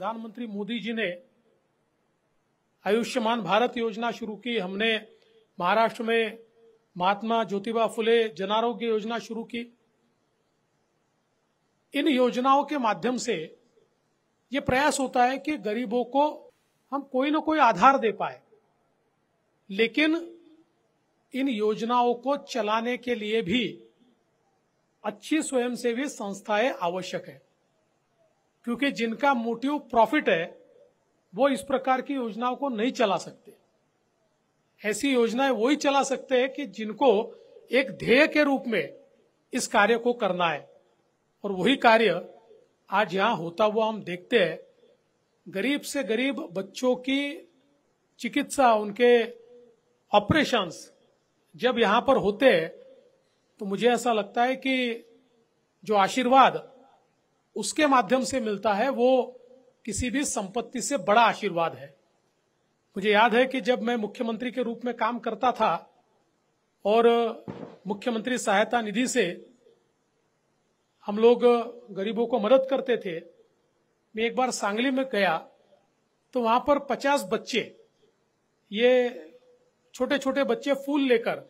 प्रधानमंत्री मोदी जी ने आयुष्मान भारत योजना शुरू की हमने महाराष्ट्र में महात्मा ज्योतिबा फुले जन आरोग्य योजना शुरू की इन योजनाओं के माध्यम से ये प्रयास होता है कि गरीबों को हम कोई ना कोई आधार दे पाए लेकिन इन योजनाओं को चलाने के लिए भी अच्छी स्वयंसेवी संस्थाएं आवश्यक है क्योंकि जिनका मोटिव प्रॉफिट है वो इस प्रकार की योजनाओं को नहीं चला सकते ऐसी योजनाएं वही चला सकते हैं कि जिनको एक ध्येय के रूप में इस कार्य को करना है और वही कार्य आज यहां होता हुआ हम देखते हैं गरीब से गरीब बच्चों की चिकित्सा उनके ऑपरेशंस जब यहां पर होते हैं तो मुझे ऐसा लगता है कि जो आशीर्वाद उसके माध्यम से मिलता है वो किसी भी संपत्ति से बड़ा आशीर्वाद है मुझे याद है कि जब मैं मुख्यमंत्री के रूप में काम करता था और मुख्यमंत्री सहायता निधि से हम लोग गरीबों को मदद करते थे मैं एक बार सांगली में गया तो वहां पर पचास बच्चे ये छोटे छोटे बच्चे फूल लेकर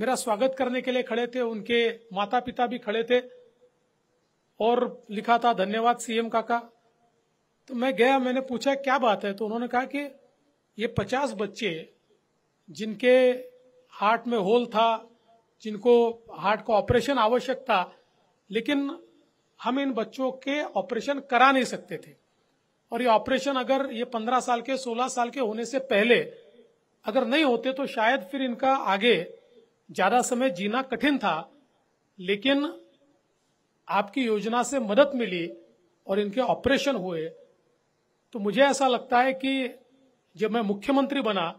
मेरा स्वागत करने के लिए खड़े थे उनके माता पिता भी खड़े थे और लिखा था धन्यवाद सीएम काका तो मैं गया मैंने पूछा क्या बात है तो उन्होंने कहा कि ये पचास बच्चे जिनके हार्ट में होल था जिनको हार्ट का ऑपरेशन आवश्यक था लेकिन हम इन बच्चों के ऑपरेशन करा नहीं सकते थे और ये ऑपरेशन अगर ये पंद्रह साल के सोलह साल के होने से पहले अगर नहीं होते तो शायद फिर इनका आगे ज्यादा समय जीना कठिन था लेकिन आपकी योजना से मदद मिली और इनके ऑपरेशन हुए तो मुझे ऐसा लगता है कि जब मैं मुख्यमंत्री बना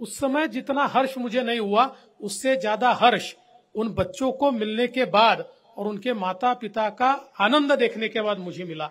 उस समय जितना हर्ष मुझे नहीं हुआ उससे ज्यादा हर्ष उन बच्चों को मिलने के बाद और उनके माता पिता का आनंद देखने के बाद मुझे मिला